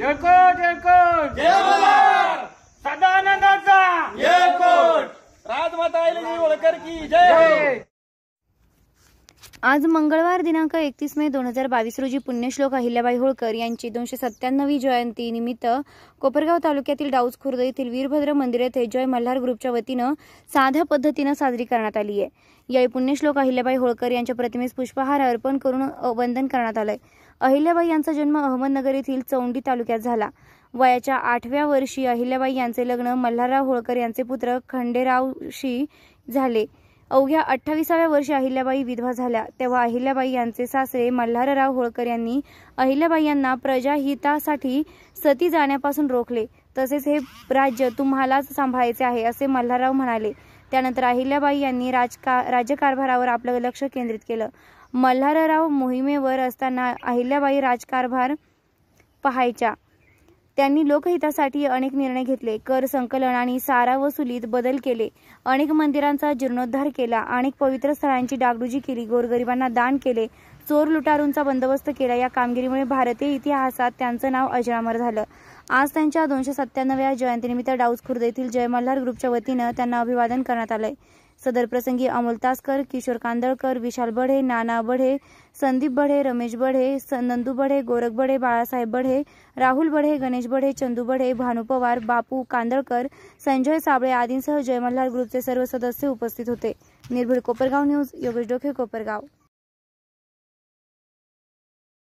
एकट एकट सदानंदाचा एकट राजमाता आईला ओळकर की जय आज मंगळवार दिनांक एकतीस मे दोन हजार बावीस रोजी पुण्यश्लोक अहिल्याबाई होळकर यांची दोनशे सत्त्याण्णवी जयंती निमित्त कोपरगाव तालुक्यातील डाऊस खुर्द येथील वीरभद्र मंदिर येथे जय मल्हार ग्रुपच्या वतीनं साध्या पद्धतीनं साजरी करण्यात आली आहे यावेळी पुण्यश्लोक अहिल्याबाई होळकर यांच्या प्रतिमेस पुष्पहार अर्पण करून वंदन करण्यात आलंय अहिल्याबाई यांचा जन्म अहमदनगर येथील चौंडी तालुक्यात झाला वयाच्या आठव्या वर्षी अहिल्याबाई यांचे लग्न मल्हारराव होळकर यांचे पुत्र खंडेरावशी झाले अवघ्या अठ्ठावीसाव्या वर्षी अहिल्याबाई विधवा झाल्या तेव्हा अहिल्याबाई यांचे सासरे मल्हारराव होळकर यांनी अहिल्याबाई यांना प्रजाहितासाठी सती जाण्यापासून रोखले तसेच हे राज्य तुम्हालाच सांभाळायचे आहे असे मल्हारराव म्हणाले त्यानंतर अहिल्याबाई यांनी राज्यकारभारावर आपलं लक्ष केंद्रित केलं मल्हारराव मोहिमेवर असताना अहिल्याबाई राजकारभार पाहायच्या त्यांनी लोकहितासाठी अनेक निर्णय घेतले कर संकलन आणि सारा वसुलीत बदल केले अनेक मंदिरांचा जीर्णोद्धार केला अनेक पवित्र स्थळांची डागडुजी केली गोरगरिबांना दान केले चोर लुटारूंचा बंदोबस्त केला या कामगिरीमुळे भारतीय इतिहासात त्यांचं नाव अजरामर झालं आज त्यांच्या दोनशे सत्त्याण्णव्या जयंतीनिमित्त डाऊस खुर्द येथील जय मल्हार ग्रुपच्या वतीनं त्यांना अभिवादन करण्यात आलंय सदर प्रसंगी अमोल तासकर किशोर कांदळकर विशाल बढे नाना बढे संदीप बढे रमेश बढे नंदू बढे गोरख बढे बाळासाहेब बढे राहुल बढे गणेश बढे चंदू बढे भानू पवार बापू कांदळकर संजय साबळे आदींसह जयमल्हार ग्रुपचे सर्व सदस्य उपस्थित होते निर्भीड कोपरगाव न्यूज योगेश डोखे कोपरगाव